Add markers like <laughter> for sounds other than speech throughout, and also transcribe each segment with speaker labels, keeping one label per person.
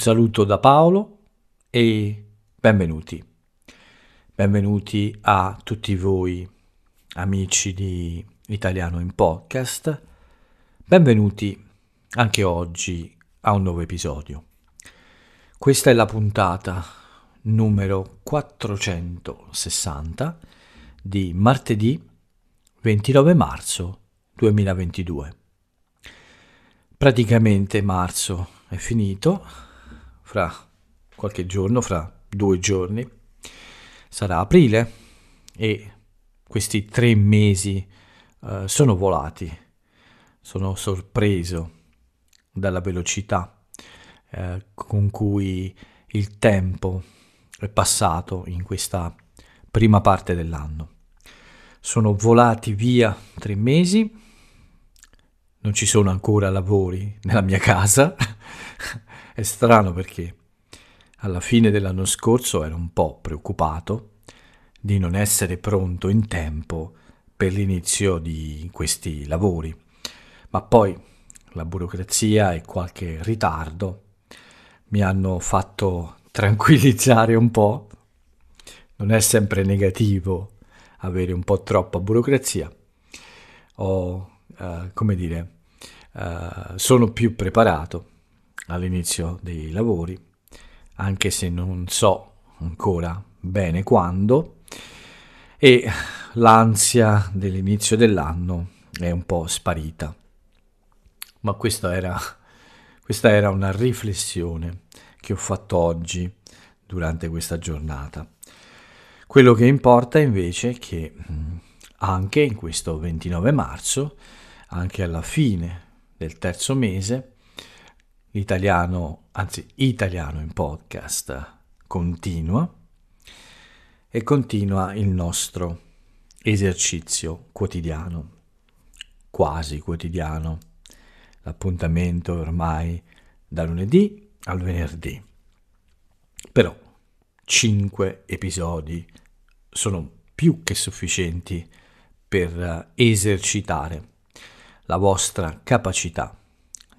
Speaker 1: saluto da Paolo e benvenuti. Benvenuti a tutti voi amici di Italiano in Podcast. Benvenuti anche oggi a un nuovo episodio. Questa è la puntata numero 460 di martedì 29 marzo 2022. Praticamente marzo è finito, fra qualche giorno, fra due giorni, sarà aprile e questi tre mesi eh, sono volati, sono sorpreso dalla velocità eh, con cui il tempo è passato in questa prima parte dell'anno. Sono volati via tre mesi, non ci sono ancora lavori nella mia casa, <laughs> È strano perché alla fine dell'anno scorso ero un po' preoccupato di non essere pronto in tempo per l'inizio di questi lavori, ma poi la burocrazia e qualche ritardo mi hanno fatto <laughs> tranquillizzare un po'. Non è sempre negativo avere un po' troppa burocrazia. Ho, eh, come dire, eh, sono più preparato all'inizio dei lavori, anche se non so ancora bene quando, e l'ansia dell'inizio dell'anno è un po' sparita. Ma questa era, questa era una riflessione che ho fatto oggi durante questa giornata. Quello che importa invece è che anche in questo 29 marzo, anche alla fine del terzo mese, l'italiano, anzi italiano in podcast continua e continua il nostro esercizio quotidiano, quasi quotidiano, l'appuntamento ormai da lunedì al venerdì. Però cinque episodi sono più che sufficienti per esercitare la vostra capacità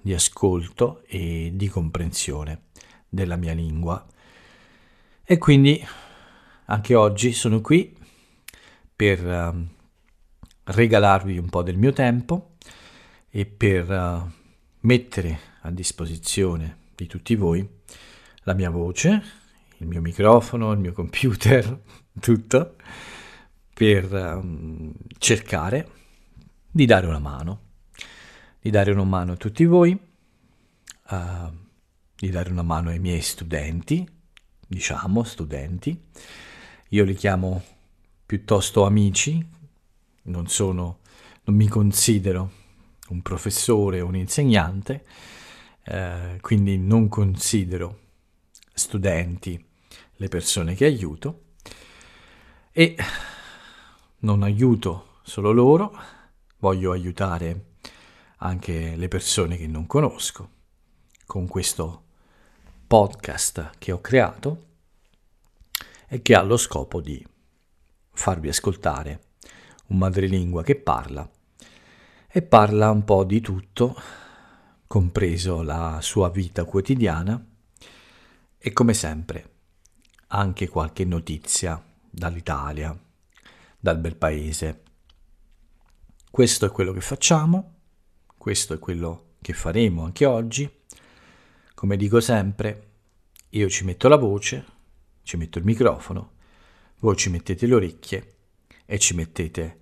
Speaker 1: di ascolto e di comprensione della mia lingua. E quindi anche oggi sono qui per ehm, regalarvi un po' del mio tempo e per ehm, mettere a disposizione di tutti voi la mia voce, il mio microfono, il mio computer, <laughs> tutto, per ehm, cercare di dare una mano di dare una mano a tutti voi, uh, di dare una mano ai miei studenti, diciamo studenti. Io li chiamo piuttosto amici, non sono, non mi considero un professore o un insegnante, eh, quindi non considero studenti le persone che aiuto e non aiuto solo loro, voglio aiutare anche le persone che non conosco con questo podcast che ho creato e che ha lo scopo di farvi ascoltare un madrelingua che parla e parla un po' di tutto, compreso la sua vita quotidiana e come sempre anche qualche notizia dall'Italia, dal bel paese. Questo è quello che facciamo questo è quello che faremo anche oggi. Come dico sempre, io ci metto la voce, ci metto il microfono, voi ci mettete le orecchie e ci mettete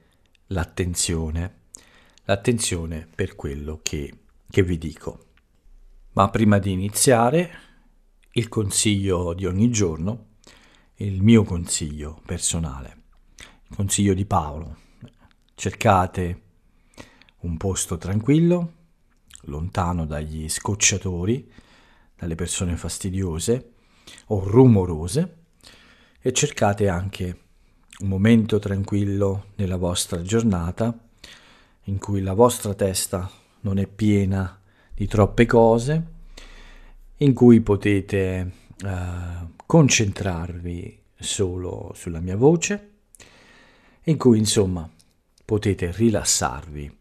Speaker 1: l'attenzione, l'attenzione per quello che, che vi dico. Ma prima di iniziare, il consiglio di ogni giorno, il mio consiglio personale, il consiglio di Paolo. Cercate un posto tranquillo, lontano dagli scocciatori, dalle persone fastidiose o rumorose e cercate anche un momento tranquillo nella vostra giornata in cui la vostra testa non è piena di troppe cose, in cui potete eh, concentrarvi solo sulla mia voce, in cui insomma potete rilassarvi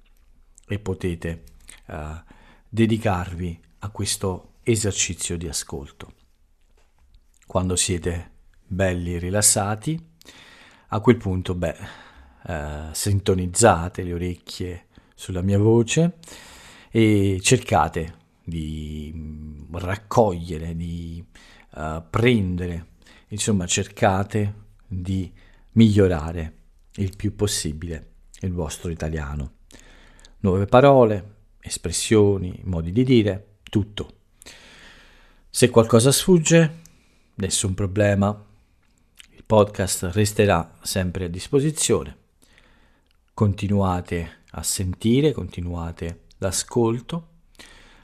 Speaker 1: e potete eh, dedicarvi a questo esercizio di ascolto. Quando siete belli rilassati, a quel punto, beh, eh, sintonizzate le orecchie sulla mia voce e cercate di mm, raccogliere, di eh, prendere, insomma cercate di migliorare il più possibile il vostro italiano nuove parole, espressioni, modi di dire, tutto. Se qualcosa sfugge, nessun problema, il podcast resterà sempre a disposizione. Continuate a sentire, continuate l'ascolto.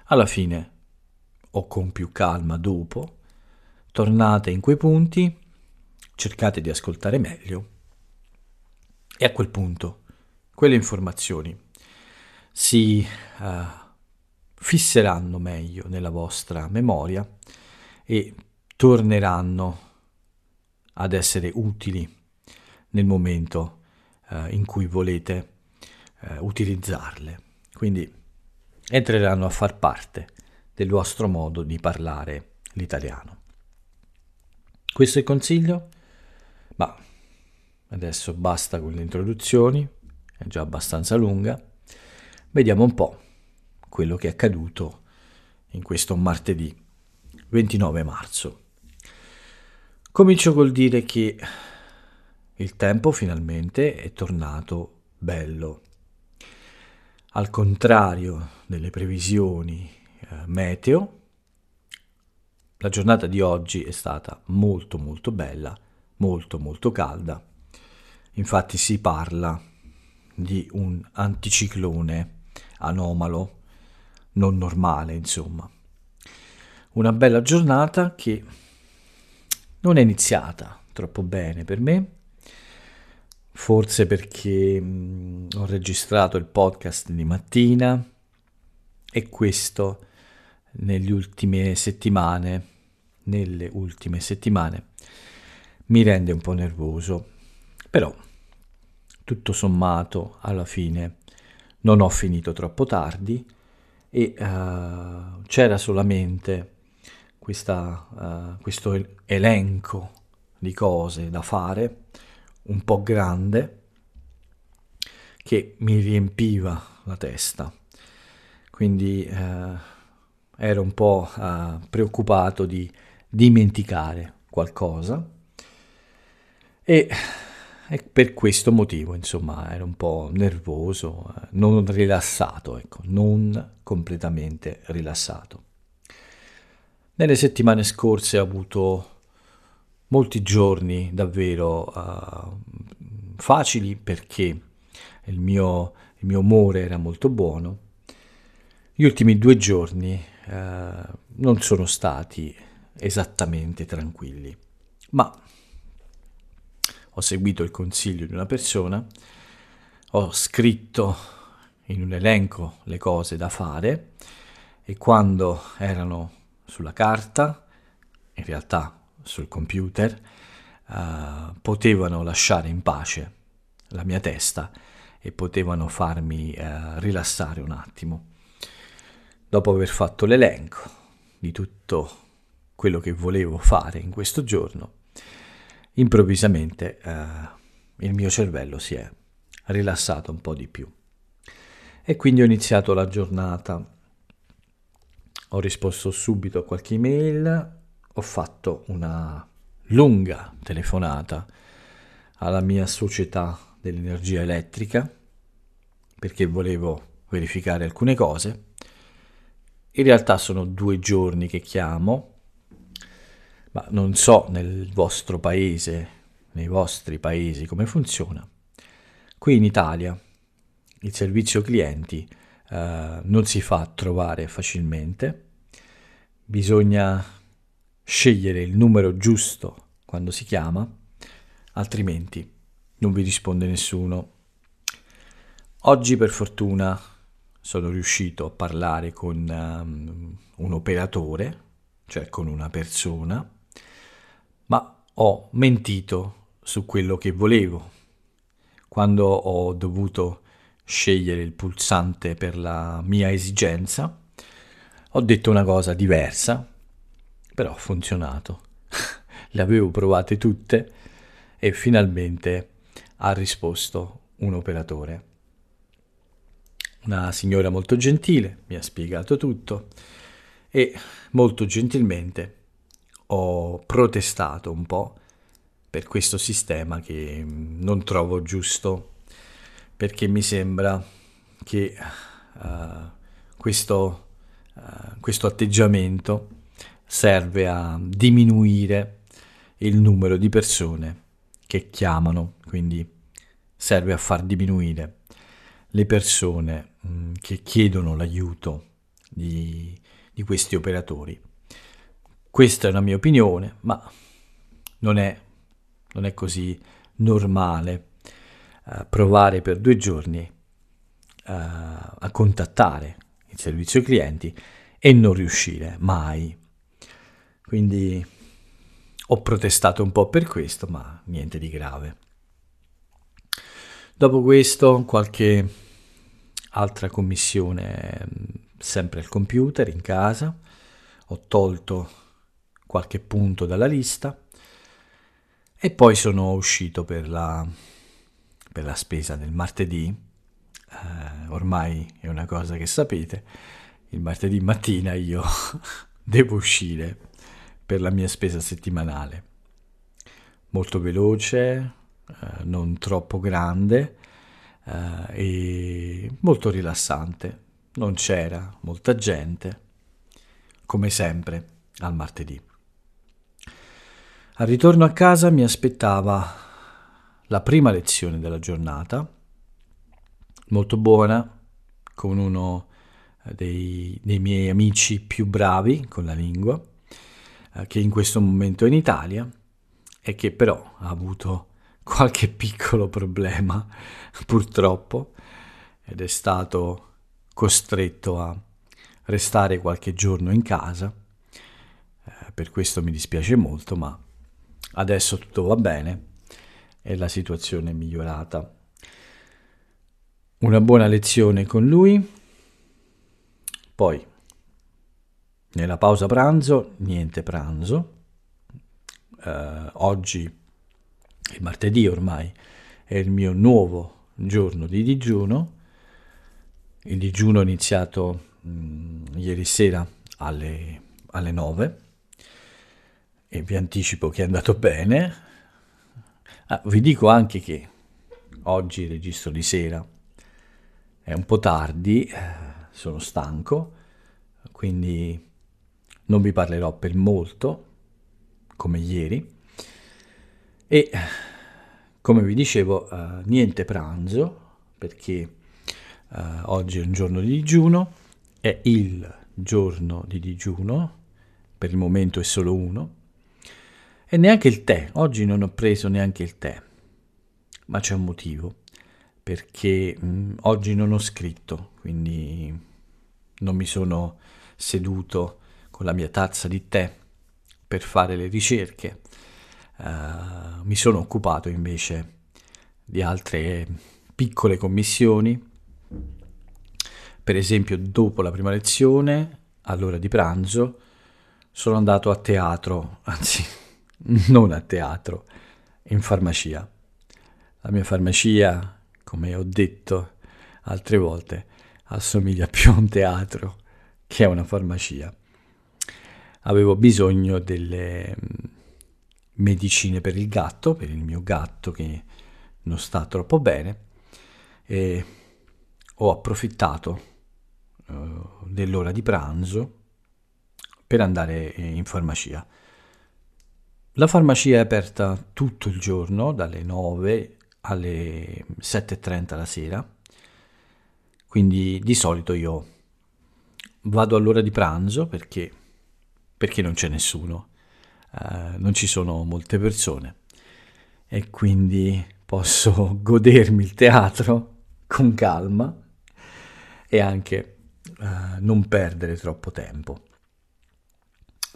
Speaker 1: Alla fine, o con più calma dopo, tornate in quei punti, cercate di ascoltare meglio e a quel punto quelle informazioni si uh, fisseranno meglio nella vostra memoria e torneranno ad essere utili nel momento uh, in cui volete uh, utilizzarle. Quindi entreranno a far parte del vostro modo di parlare l'italiano. Questo è il consiglio? Ma adesso basta con le introduzioni, è già abbastanza lunga. Vediamo un po' quello che è accaduto in questo martedì 29 marzo. Comincio col dire che il tempo finalmente è tornato bello. Al contrario delle previsioni eh, meteo, la giornata di oggi è stata molto molto bella, molto molto calda. Infatti si parla di un anticiclone anomalo, non normale, insomma. Una bella giornata che non è iniziata troppo bene per me, forse perché mm, ho registrato il podcast di mattina e questo nelle ultime settimane, nelle ultime settimane mi rende un po' nervoso, però tutto sommato alla fine non ho finito troppo tardi e uh, c'era solamente questa, uh, questo elenco di cose da fare un po' grande che mi riempiva la testa quindi uh, ero un po' preoccupato di dimenticare qualcosa e e per questo motivo, insomma, ero un po' nervoso, eh, non rilassato, ecco, non completamente rilassato. Nelle settimane scorse ho avuto molti giorni davvero uh, facili perché il mio, il mio, umore era molto buono. Gli ultimi due giorni uh, non sono stati esattamente tranquilli, ma ho seguito il consiglio di una persona, ho scritto in un elenco le cose da fare e quando erano sulla carta, in realtà sul computer, eh, potevano lasciare in pace la mia testa e potevano farmi eh, rilassare un attimo. Dopo aver fatto l'elenco di tutto quello che volevo fare in questo giorno, improvvisamente eh, il mio cervello si è rilassato un po' di più. E quindi ho iniziato la giornata, ho risposto subito a qualche email, ho fatto una lunga telefonata alla mia società dell'energia elettrica perché volevo verificare alcune cose. In realtà sono due giorni che chiamo ma non so nel vostro paese, nei vostri paesi, come funziona. Qui in Italia il servizio clienti eh, non si fa trovare facilmente, bisogna scegliere il numero giusto quando si chiama, altrimenti non vi risponde nessuno. Oggi per fortuna sono riuscito a parlare con um, un operatore, cioè con una persona, ho mentito su quello che volevo. Quando ho dovuto scegliere il pulsante per la mia esigenza, ho detto una cosa diversa, però ha funzionato. <laughs> Le avevo provate tutte e finalmente ha risposto un operatore. Una signora molto gentile mi ha spiegato tutto e molto gentilmente ho protestato un po' per questo sistema che mm, non trovo giusto perché mi sembra che uh, questo, uh, questo atteggiamento serve a diminuire il numero di persone che chiamano, quindi serve a far diminuire le persone mh, mm, che chiedono l'aiuto di, di questi operatori. Questa è una mia opinione, ma non è, non è così normale eh, provare per due giorni eh, a contattare il servizio clienti e non riuscire mai. Quindi ho protestato un po' per questo, ma niente di grave. Dopo questo, qualche altra commissione mm, sempre al computer in casa, ho tolto qualche punto dalla lista e poi sono uscito per la, per la spesa del martedì, eh, ormai è una cosa che sapete, il martedì mattina io <laughs> devo uscire per la mia spesa settimanale, molto veloce, eh, non troppo grande eh, e molto rilassante, non c'era molta gente, come sempre al martedì. Al ritorno a casa mi aspettava la prima lezione della giornata, molto buona, con uno eh, dei, dei miei amici più bravi con la lingua, eh, che in questo momento è in Italia e che però ha avuto <laughs> qualche piccolo problema, purtroppo, ed è stato costretto a restare qualche giorno in casa. Eh, per questo mi dispiace molto, ma Adesso tutto va bene e la situazione è migliorata. Una buona lezione con lui. Poi, nella pausa pranzo, niente pranzo. Eh, oggi, il martedì ormai, è il mio nuovo giorno di digiuno. Il digiuno è iniziato mh, mm, ieri sera alle, alle 9 e vi anticipo che è andato bene. Ah, vi dico anche che oggi registro di sera, è un po' tardi, eh, sono stanco, quindi non vi parlerò per molto, come ieri, e come vi dicevo, eh, niente pranzo, perché eh, oggi è un giorno di digiuno, è il giorno di digiuno, per il momento è solo uno, e neanche il tè, oggi non ho preso neanche il tè, ma c'è un motivo, perché mh, mm, oggi non ho scritto, quindi non mi sono seduto con la mia tazza di tè per fare le ricerche, uh, mi sono occupato invece di altre piccole commissioni, per esempio dopo la prima lezione, all'ora di pranzo, sono andato a teatro, anzi <laughs> non a teatro, in farmacia. La mia farmacia, come ho detto altre volte, assomiglia <laughs> più a un teatro che a una farmacia. Avevo bisogno delle mm, medicine per il gatto, per il mio gatto che non sta troppo bene e ho approfittato uh, dell'ora di pranzo per andare eh, in farmacia. La farmacia è aperta tutto il giorno, dalle 9 alle 7.30 la sera, quindi di solito io vado all'ora di pranzo perché, perché non c'è nessuno, eh, non ci sono molte persone e quindi posso <laughs> godermi il teatro con calma e anche eh, non perdere troppo tempo,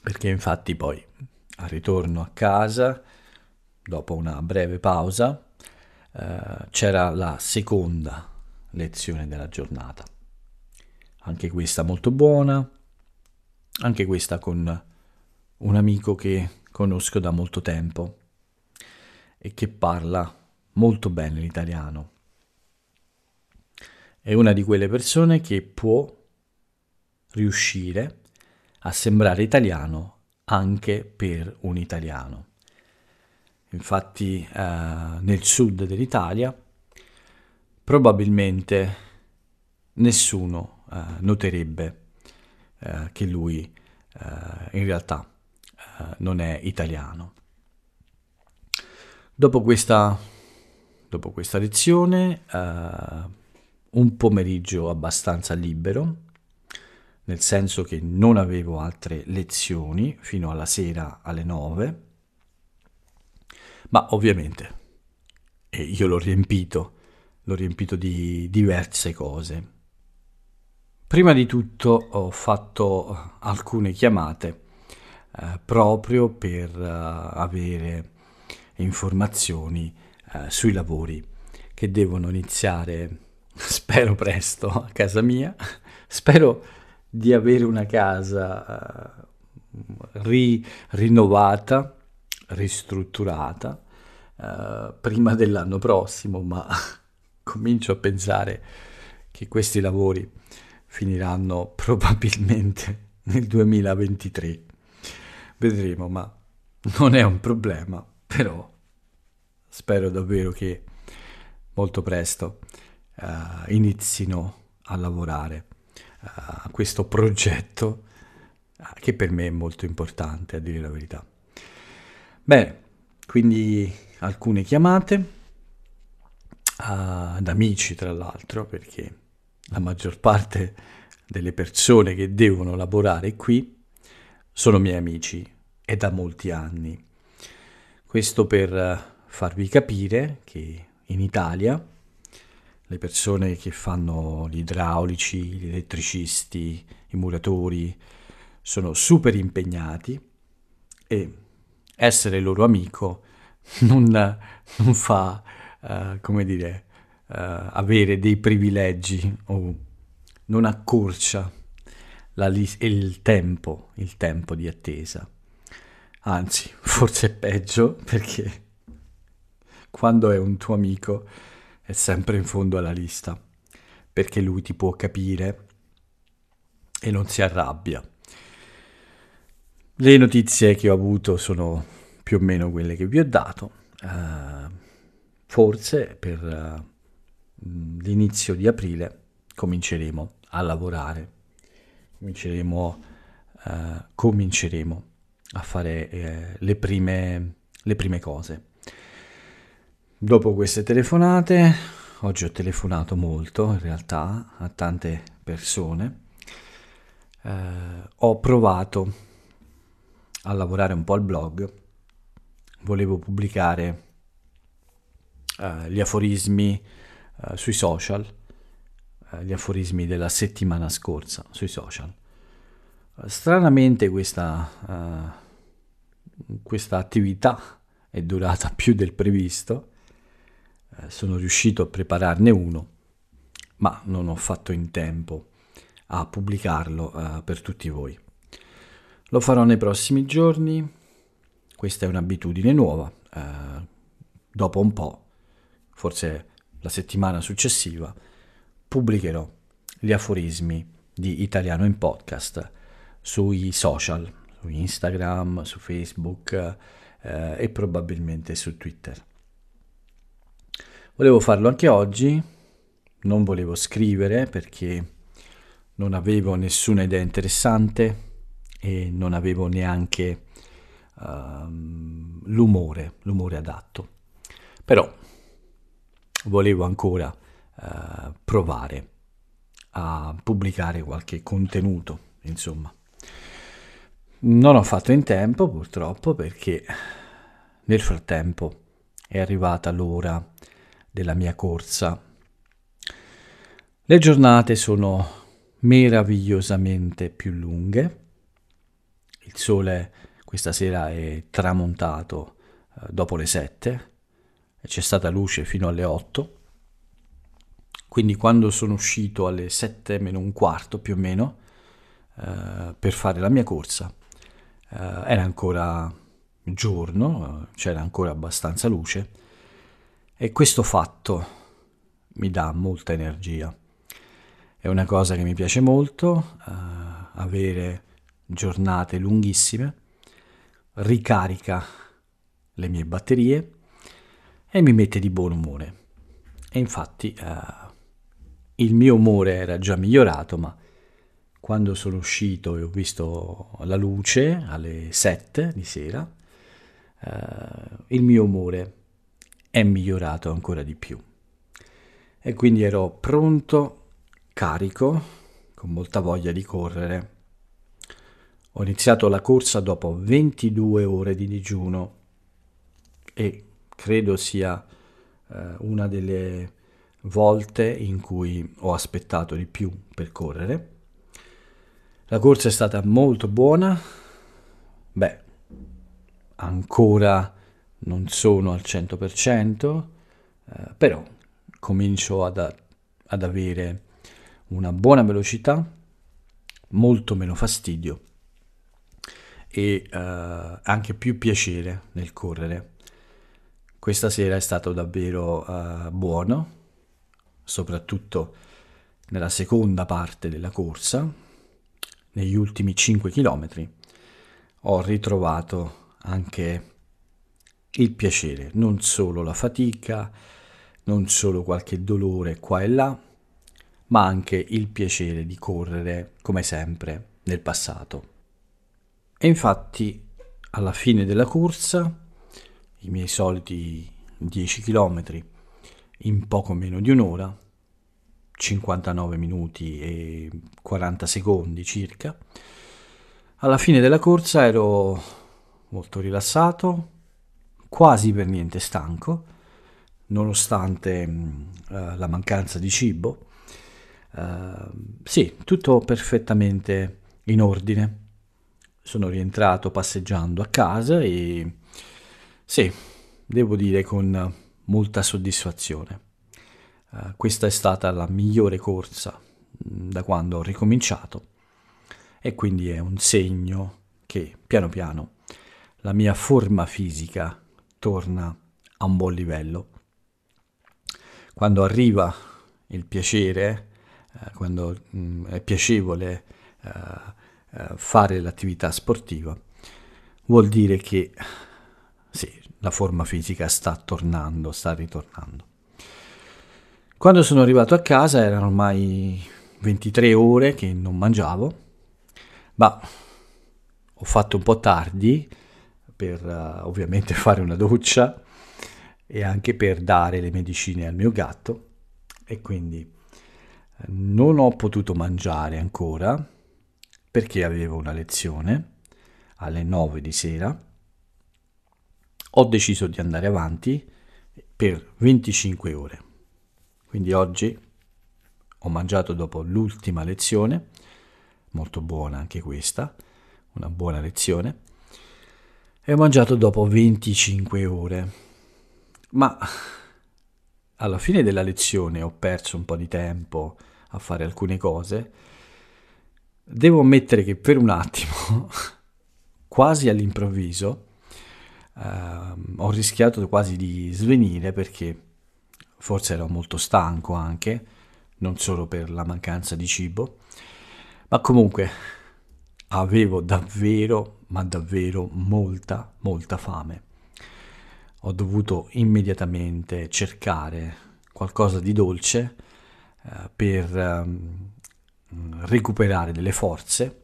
Speaker 1: perché infatti poi al ritorno a casa, dopo una breve pausa, eh, c'era la seconda lezione della giornata. Anche questa molto buona, anche questa con un amico che conosco da molto tempo e che parla molto bene l'italiano. È una di quelle persone che può riuscire a sembrare italiano anche per un italiano. Infatti eh, nel sud dell'Italia probabilmente nessuno eh, noterebbe eh, che lui eh, in realtà eh, non è italiano. Dopo questa, dopo questa lezione, eh, un pomeriggio abbastanza libero, nel senso che non avevo altre lezioni fino alla sera alle 9, ma ovviamente e io l'ho riempito, l'ho riempito di diverse cose. Prima di tutto ho fatto alcune chiamate eh, proprio per eh, avere informazioni eh, sui lavori che devono iniziare, <laughs> spero presto, a casa mia. Spero di avere una casa uh, ri- rinnovata, ristrutturata, uh, prima dell'anno prossimo, ma <laughs> comincio a pensare che questi lavori finiranno probabilmente <laughs> nel 2023. Vedremo, ma non è un problema, però spero davvero che molto presto uh, inizino a lavorare a questo progetto che per me è molto importante, a dire la verità. Bene, quindi alcune chiamate ad amici, tra l'altro, perché la maggior parte delle persone che devono lavorare qui sono miei amici e da molti anni. Questo per farvi capire che in Italia le persone che fanno gli idraulici, gli elettricisti, i muratori, sono super impegnati e essere loro amico <laughs> non, non fa, uh, come dire, uh, avere dei privilegi o non accorcia la, il, tempo, il tempo di attesa. Anzi, forse è peggio perché <laughs> quando è un tuo amico è sempre in fondo alla lista, perché lui ti può capire e non si arrabbia. Le notizie che ho avuto sono più o meno quelle che vi ho dato. Uh, forse per uh, l'inizio di aprile cominceremo a lavorare, cominceremo, uh, cominceremo a fare le prime, le prime cose. Dopo queste telefonate, oggi ho telefonato molto in realtà a tante persone, eh, ho provato a lavorare un po' al blog, volevo pubblicare eh, gli aforismi eh, sui social, eh, gli aforismi della settimana scorsa sui social. Stranamente questa, eh, questa attività è durata <laughs> più del previsto eh, sono riuscito a prepararne uno, ma non ho fatto in tempo a pubblicarlo eh, per tutti voi. Lo farò nei prossimi giorni, questa è un'abitudine nuova, eh, dopo un po', forse la settimana successiva, pubblicherò gli aforismi di Italiano in Podcast sui social, su Instagram, su Facebook eh, e probabilmente su Twitter. Volevo farlo anche oggi, non volevo scrivere perché non avevo nessuna idea interessante e non avevo neanche uh, l'umore, l'umore adatto. Però volevo ancora uh, provare a pubblicare qualche contenuto, insomma. Non ho fatto in tempo purtroppo perché nel frattempo è arrivata l'ora della mia corsa. Le giornate sono meravigliosamente più lunghe. Il sole questa sera è tramontato eh, dopo le 7 e c'è stata luce fino alle 8. Quindi quando sono uscito alle 7 meno un quarto più o meno eh, per fare la mia corsa, eh, era ancora giorno, eh, c'era ancora abbastanza luce e questo fatto mi dà molta energia. È una cosa che mi piace molto, eh, avere giornate lunghissime, ricarica le mie batterie e mi mette di buon umore. E infatti eh, il mio umore era già migliorato, ma quando sono uscito e ho visto la luce alle 7 di sera, eh, il mio umore è migliorato ancora di più. E quindi ero pronto, carico, con molta voglia di correre. Ho iniziato la corsa dopo 22 ore di digiuno e credo sia eh, una delle volte in cui ho aspettato di più per correre. La corsa è stata molto buona, beh, ancora non sono al 100%, eh, però comincio ad, a, ad avere una buona velocità, molto meno fastidio e eh, anche più piacere nel correre. Questa sera è stato davvero eh, buono, soprattutto nella seconda parte della corsa, negli ultimi 5 km, ho ritrovato anche il piacere, non solo la fatica, non solo qualche dolore qua e là, ma anche il piacere di correre, come sempre, nel passato. E infatti, alla fine della corsa, i miei soliti 10 km in poco meno di un'ora, 59 minuti e 40 secondi circa, alla fine della corsa ero molto rilassato, quasi per niente stanco, nonostante mm, eh, la mancanza di cibo. Eh, sì, tutto perfettamente in ordine. Sono rientrato passeggiando a casa e sì, devo dire con molta soddisfazione. Uh, questa è stata la migliore corsa mm, da quando ho ricominciato e quindi è un segno che piano piano la mia forma fisica torna a un buon livello. Quando arriva il piacere, eh, quando mh, mm, è piacevole eh, eh, fare l'attività sportiva, vuol dire che sì, la forma fisica sta tornando, sta ritornando. Quando sono arrivato a casa erano ormai 23 ore che non mangiavo, ma ho fatto un po' tardi per uh, ovviamente <laughs> fare una doccia e anche per dare le medicine al mio gatto e quindi eh, non ho potuto mangiare ancora perché avevo una lezione alle 9 di sera. Ho deciso di andare avanti per 25 ore. Quindi oggi ho mangiato dopo l'ultima lezione, molto buona anche questa, una buona lezione, e ho mangiato dopo 25 ore. Ma alla fine della lezione ho perso un po' di tempo a fare alcune cose. Devo ammettere che per un attimo, <laughs> quasi all'improvviso, ehm, ho rischiato quasi di svenire perché forse ero molto stanco anche, non solo per la mancanza di cibo, ma comunque avevo davvero, ma davvero molta, molta fame. Ho dovuto immediatamente cercare qualcosa di dolce eh, per eh, recuperare delle forze,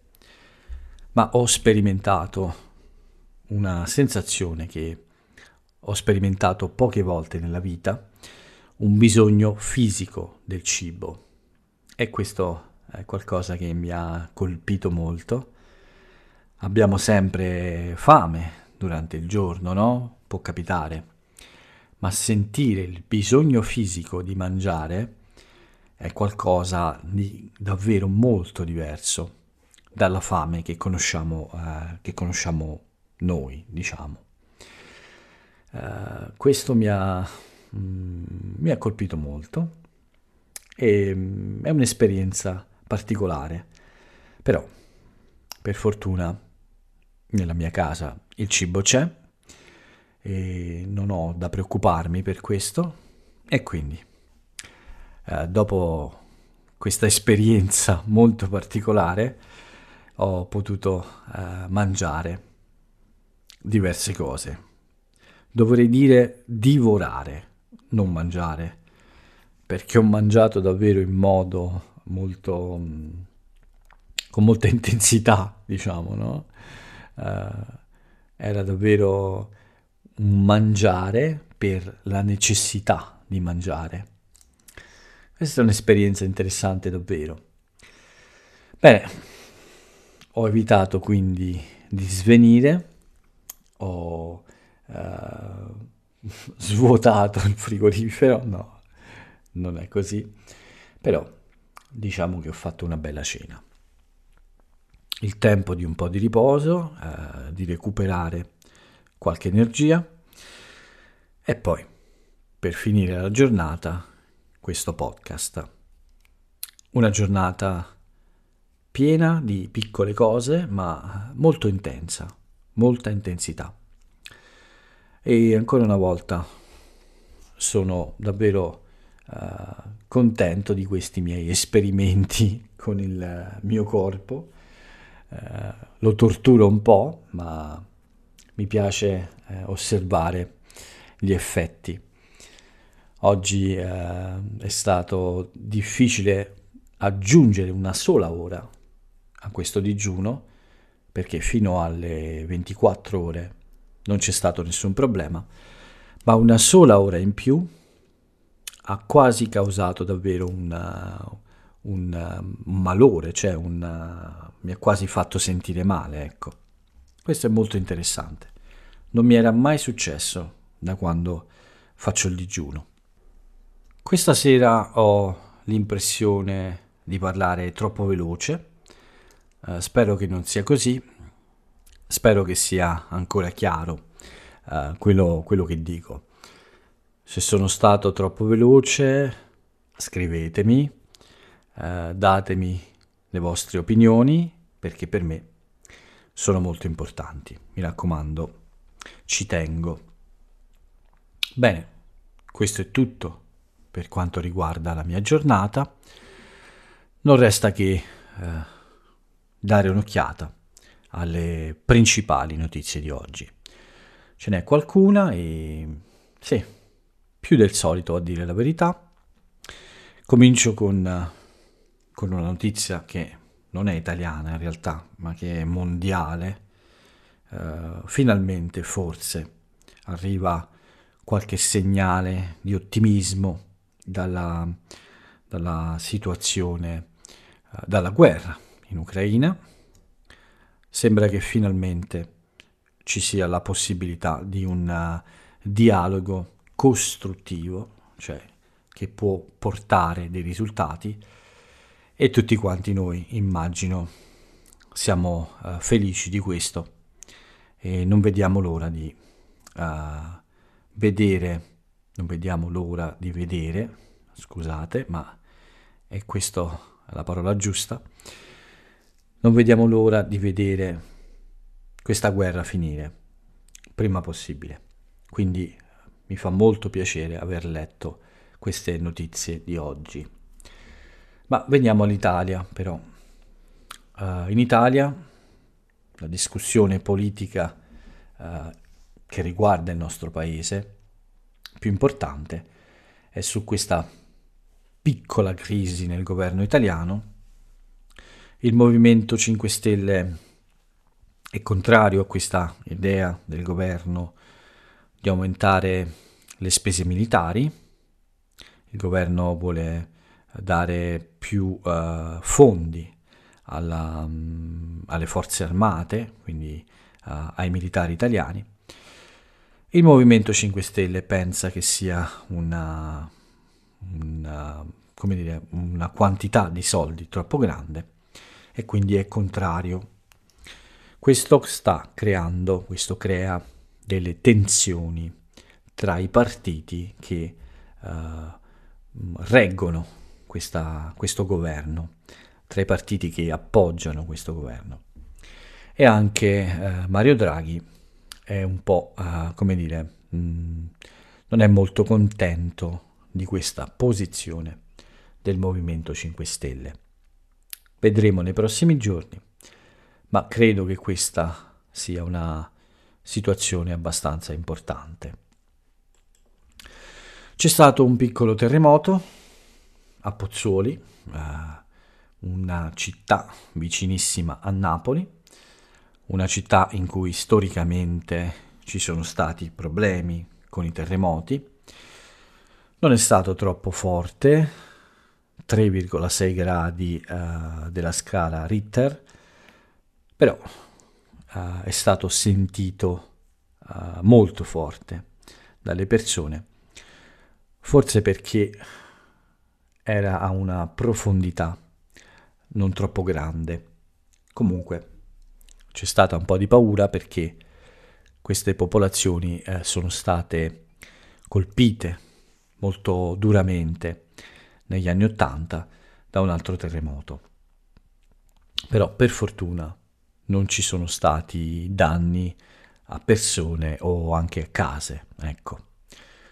Speaker 1: ma ho sperimentato una sensazione che ho sperimentato poche volte nella vita, un bisogno fisico del cibo. E questo è qualcosa che mi ha colpito molto abbiamo sempre fame durante il giorno, no? Può capitare. Ma sentire il bisogno fisico di mangiare è qualcosa di davvero molto diverso dalla fame che conosciamo, eh, che conosciamo noi, diciamo. Eh, questo mi ha, mh, mm, mi ha colpito molto e mh, mm, è un'esperienza particolare, però per fortuna nella mia casa il cibo c'è e non ho da preoccuparmi per questo e quindi eh, dopo questa esperienza molto particolare ho potuto eh, mangiare diverse cose. Dovrei dire divorare, non mangiare, perché ho mangiato davvero in modo molto mm, con molta intensità, diciamo, no? Eh, era davvero un mangiare per la necessità di mangiare. Questa è un'esperienza interessante davvero. Bene, ho evitato quindi di svenire, ho eh, <laughs> svuotato il frigorifero, no, non è così, però diciamo che ho fatto una bella cena il tempo di un po' di riposo, eh, di recuperare qualche energia e poi, per finire la giornata, questo podcast. Una giornata piena di piccole cose, ma molto intensa, molta intensità. E ancora una volta sono davvero eh, contento di questi miei esperimenti <laughs> con il mio corpo eh, lo torturo un po', ma mi piace eh, osservare gli effetti. Oggi eh, è stato difficile aggiungere una sola ora a questo digiuno perché fino alle 24 ore non c'è stato nessun problema, ma una sola ora in più ha quasi causato davvero una, eh, un, malore, cioè un, eh, mi ha quasi fatto sentire male, ecco. Questo è molto interessante. Non mi era mai successo da quando faccio il digiuno. Questa sera ho l'impressione di parlare troppo veloce. Uh, spero che non sia così. Spero che sia ancora chiaro uh, quello, quello che dico. Se sono stato troppo veloce, scrivetemi eh, datemi le vostre opinioni perché per me sono molto importanti, mi raccomando, ci tengo. Bene, questo è tutto per quanto riguarda la mia giornata, non resta che eh, dare un'occhiata alle principali notizie di oggi. Ce n'è qualcuna e sì, più del solito a dire la verità. Comincio con eh, con una notizia che non è italiana in realtà, ma che è mondiale. Uh, finalmente forse arriva qualche segnale di ottimismo dalla, dalla situazione, uh, dalla guerra in Ucraina. Sembra che finalmente ci sia la possibilità di un eh, dialogo costruttivo, cioè che può portare dei risultati, e tutti quanti noi, immagino, siamo uh, felici di questo e non vediamo l'ora di uh, vedere, non vediamo l'ora di vedere, scusate, ma è questa la parola giusta, non vediamo l'ora di vedere questa guerra finire prima possibile. Quindi mi fa molto piacere aver letto queste notizie di oggi. Ma veniamo all'Italia però. Uh, in Italia la discussione politica uh, che riguarda il nostro paese più importante è su questa piccola crisi nel governo italiano. Il Movimento 5 Stelle è contrario a questa idea del governo di aumentare le spese militari. Il governo vuole dare più eh, fondi alla, mh, mm, alle forze armate, quindi eh, ai militari italiani. Il Movimento 5 Stelle pensa che sia una, una, eh, dire, una quantità di soldi troppo grande e quindi è contrario. Questo sta creando, questo crea delle tensioni tra i partiti che eh, reggono questa, questo governo, tra i partiti che appoggiano questo governo. E anche eh, Mario Draghi è un po', eh, come dire, mh, mm, non è molto contento di questa posizione del Movimento 5 Stelle. Vedremo nei prossimi giorni, ma credo che questa sia una situazione abbastanza importante. C'è stato un piccolo terremoto a Pozzuoli, eh, una città vicinissima a Napoli, una città in cui storicamente ci sono stati problemi con i terremoti, non è stato troppo forte, 3,6 gradi eh, della scala Ritter, però eh, è stato sentito eh, molto forte dalle persone, forse perché era a una profondità non troppo grande. Comunque c'è stata un po' di paura perché queste popolazioni eh, sono state colpite molto duramente negli anni Ottanta da un altro terremoto. Però per fortuna non ci sono stati danni a persone o anche a case, ecco.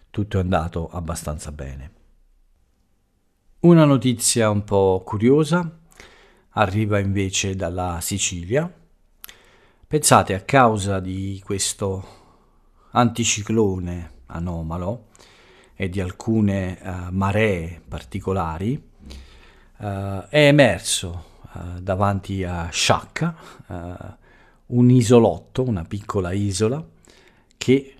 Speaker 1: Tutto è andato abbastanza bene. Una notizia un po' curiosa arriva invece dalla Sicilia. Pensate, a causa di questo anticiclone anomalo e di alcune uh, maree particolari, uh, è emerso uh, davanti a Sciacca un isolotto, una piccola isola, che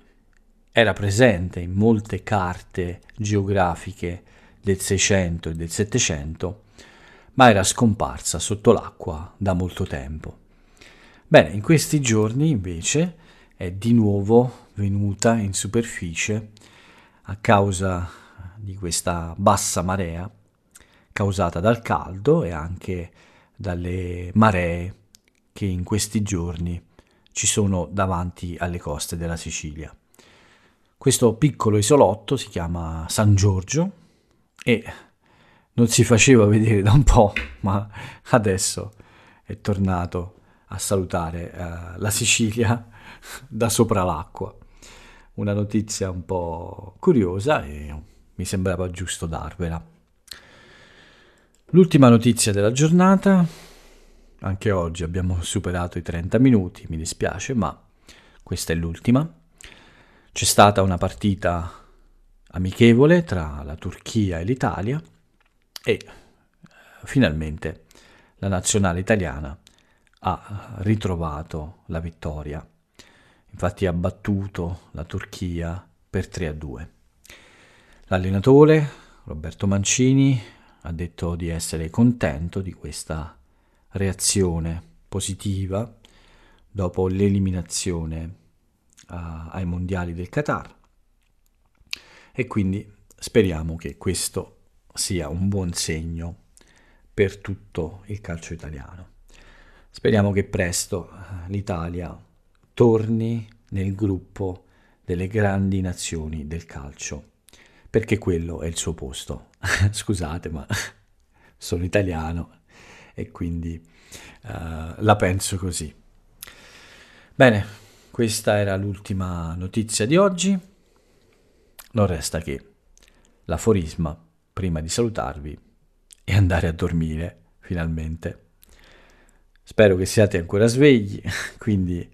Speaker 1: era presente in molte carte geografiche del 600 e del 700, ma era scomparsa sotto l'acqua da molto tempo. Bene, in questi giorni invece è di nuovo venuta in superficie a causa di questa bassa marea causata dal caldo e anche dalle maree che in questi giorni ci sono davanti alle coste della Sicilia. Questo piccolo isolotto si chiama San Giorgio e non si faceva vedere da un po', ma adesso è tornato a salutare eh, la Sicilia <laughs> da sopra l'acqua. Una notizia un po' curiosa e mi sembrava giusto darvela. L'ultima notizia della giornata, anche oggi abbiamo superato i 30 minuti, mi dispiace, ma questa è l'ultima. C'è stata una partita amichevole tra la Turchia e l'Italia e eh, finalmente la nazionale italiana ha ritrovato la vittoria. Infatti ha battuto la Turchia per 3 a 2. L'allenatore Roberto Mancini ha detto di essere contento di questa reazione positiva dopo l'eliminazione uh, ai mondiali del Qatar e quindi speriamo che questo sia un buon segno per tutto il calcio italiano. Speriamo che presto eh, l'Italia torni nel gruppo delle grandi nazioni del calcio, perché quello è il suo posto. <laughs> Scusate, ma <laughs> sono italiano e quindi uh, la penso così. Bene, questa era l'ultima notizia di oggi. Non resta che l'aforisma, prima di salutarvi e andare a dormire, finalmente. Spero che siate ancora svegli, <laughs> quindi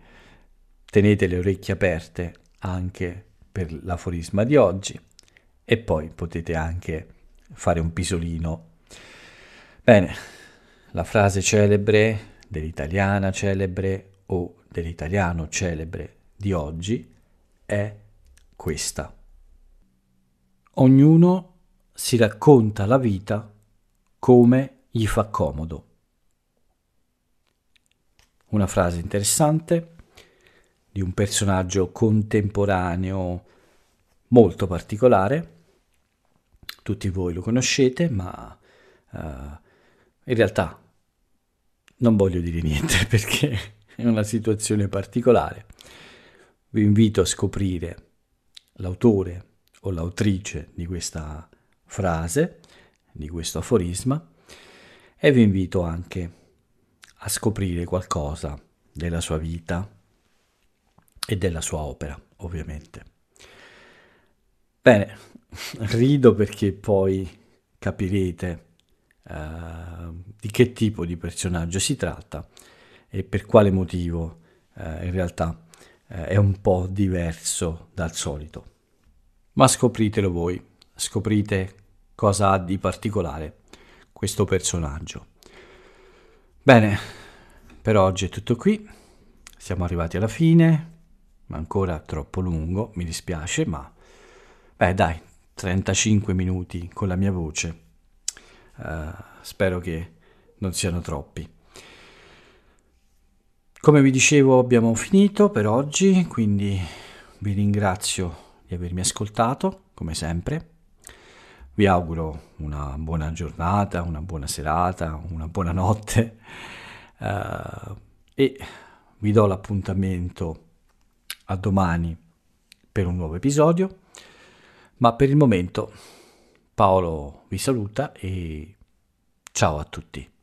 Speaker 1: tenete le orecchie aperte anche per l'aforisma di oggi e poi potete anche fare un pisolino. Bene, la frase celebre dell'italiana celebre o dell'italiano celebre di oggi è questa. Ognuno si racconta la vita come gli fa comodo. Una frase interessante di un personaggio contemporaneo molto particolare. Tutti voi lo conoscete, ma uh, in realtà non voglio dire niente <laughs> perché è una situazione particolare. Vi invito a scoprire l'autore o l'autrice di questa frase, di questo aforisma, e vi invito anche a scoprire qualcosa della sua vita e della sua opera, ovviamente. Bene, <laughs> rido perché poi capirete uh, di che tipo di personaggio si tratta e per quale motivo uh, in realtà uh, è un po' diverso dal solito ma scopritelo voi, scoprite cosa ha di particolare questo personaggio. Bene, per oggi è tutto qui, siamo arrivati alla fine, ma ancora troppo lungo, mi dispiace, ma beh dai, 35 minuti con la mia voce, uh, spero che non siano troppi. Come vi dicevo abbiamo finito per oggi, quindi vi ringrazio di avermi ascoltato, come sempre. Vi auguro una buona giornata, una buona serata, una buona notte uh, <laughs> e vi do l'appuntamento a domani per un nuovo episodio, ma per il momento Paolo vi saluta e ciao a tutti.